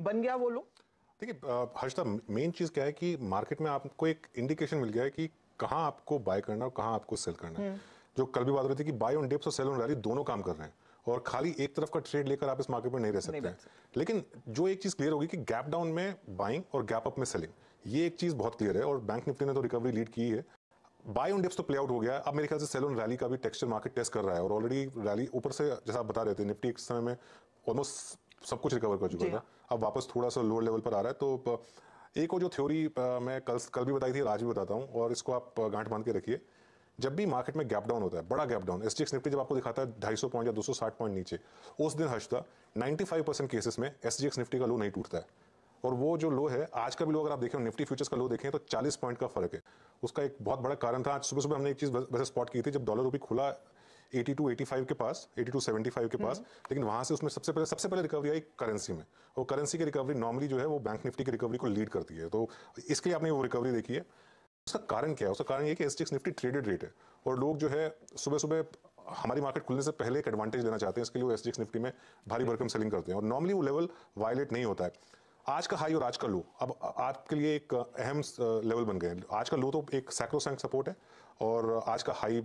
बन गया वो लोग देखिए हर्षदा मेन चीज़ क्या है कि मार्केट में आपको एक इंडिकेशन मिल गया है कि कहाँ आपको बाय करना है और कहाँ आपको सेल करना है हम्म। जो कल भी बात हो रही थी कि बाय ऑन डिप्स और सेल ऑन रैली दोनों काम कर रहे हैं और खाली एक तरफ का ट्रेड लेकर आप इस मार्केट में नहीं रह सकते नहीं लेकिन जो एक चीज़ क्लियर होगी कि गैप डाउन में बाइंग और गैप अप में सेलिंग ये एक चीज़ बहुत क्लियर है और बैंक निफ्टी ने तो रिकवरी लीड की है बाय ऑन डिप्स तो प्ले आउट हो गया अब मेरे ख्याल से सेल ऑन रैली का भी टेक्सचर मार्केट टेस्ट कर रहा है और ऑलरेडी रैली ऊपर से जैसा आप बता रहे थे निफ्टी एक समय में ऑलमोस्ट सब कुछ रिकवर कर चुका था अब वापस थोड़ा सा लोअर लेवल पर आ रहा है तो एक और जो थ्योरी मैं कल कल भी बताई थी आज भी बताता हूँ और इसको आप गांठ बांध के रखिए जब भी मार्केट में गैप डाउन होता है बड़ा गैप डाउन एस निफ्टी जब आपको दिखाता है ढाई सौ पॉइंट या दो सौ साठ पॉइंट नीचे उस दिन नाइन्टी फाइव परसेंट केसेस में एस निफ्टी का लो नहीं टूटता है और वो जो लो है आज का भी लो अगर आप देखें निफ्टी फ्यूचर्स का लो देखें तो चालीस पॉइंट का फर्क है उसका एक बहुत बड़ा कारण था आज सुबह सुबह हमने एक चीज़ वैसे स्पॉट की थी जब डॉलर रूपी खुला एटी टू एटी फाइव के पास एटी टू सेवेंटी फाइव के पास हम्म। लेकिन वहां से उसमें सबसे पहले सबसे पहले रिकवरी आई करेंसी में और करेंसी की रिकवरी नॉर्मली जो है वो बैंक निफ्टी की रिकवरी को लीड करती है तो इसके लिए आपने वो रिकवरी देखी है उसका कारण क्या है उसका कारण ये कि एस निफ्टी ट्रेडेड रेट है और लोग जो है सुबह सुबह हमारी मार्केट खुलने से पहले एक एडवांटेज लेना चाहते हैं इसके लिए वो एस निफ्टी में भारी हम्म। भरकम सेलिंग करते हैं और नॉर्मली वो लेवल वायलेट नहीं होता है आज का हाई और आज का लो अब आपके लिए एक अहम लेवल बन गए आज का लो तो एक सैक्रोसैंक सपोर्ट है और आज का हाई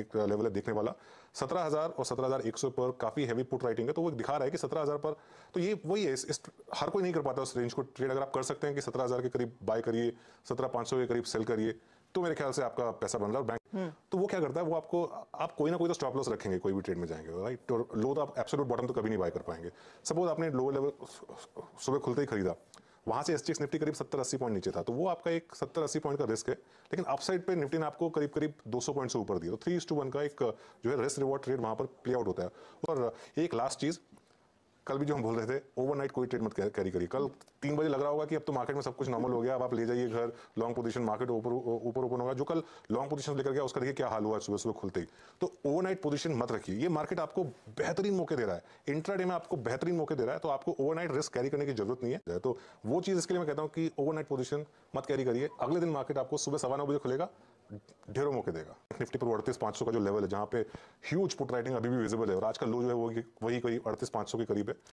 एक लेवल है देखने वाला 17,000 और 17,100 पर काफ़ी हैवी पुट राइटिंग है तो वो दिखा रहा है कि 17,000 पर तो ये वही है इस, इस हर कोई नहीं कर पाता उस रेंज को ट्रेड अगर आप कर सकते हैं कि हज़ार के करीब बाय करिए सौ के करीब सेल करिए तो मेरे ख्याल से आपका पैसा बन रहा है बैंक हम्म। तो वो क्या करता है वो आपको आप कोई ना कोई तो स्टॉप लॉस रखेंगे कोई भी ट्रेड में जाएंगे राइट तो लो तो आप एब्सोल्यूट बॉटम तो कभी नहीं बाय कर पाएंगे सपोज आपने लो लेवल सुबह खुलते ही खरीदा वहाँ से एस टी निफ्टी करीब सत्तर अस्सी पॉइंट नीचे था तो वो आपका एक सत्तर अस्सी पॉइंट का रिस्क है लेकिन अपसाइड पे निफ्टी ने आपको करीब करीब 200 पॉइंट से ऊपर दिया तो थ्री इस टू वन का एक जो है रिस्क रिवॉर्ड ट्रेड वहाँ पर प्ले आउट होता है और एक लास्ट चीज़ कल भी जो हम बोल रहे थे ओवरनाइट कोई ट्रेड मत कैरी करिए कल तीन बजे लग रहा होगा कि अब तो मार्केट में सब कुछ नॉर्मल हो गया अब आप ले जाइए घर लॉन्ग पोजीशन मार्केट ऊपर ऊपर ओपन होगा जो कल लॉन्ग पोजीशन लेकर गया उसका देखिए क्या हाल हुआ सुबह सुबह खुलते ही तो ओवरनाइट पोजीशन मत रखिए ये मार्केट आपको बेहतरीन मौके दे रहा है इंट्रा में आपको बेहतरीन मौके दे रहा है तो आपको ओवरनाइट रिस्क कैरी करने की जरूरत नहीं है तो वो चीज़ इसके लिए मैं कहता हूँ कि ओवरनाइट पोजीशन मत कैरी करिए अगले दिन मार्केट आपको सुबह सवा नौ बजे खुलेगा ढेरों मौके देगा निफ्टी पर अड़तीस पाँच का जो लेवल है जहाँ पे ह्यूज पुट राइटिंग अभी भी विजिबल है और आज का लो जो है वो वही कोई अड़तीस पाँच के करीब है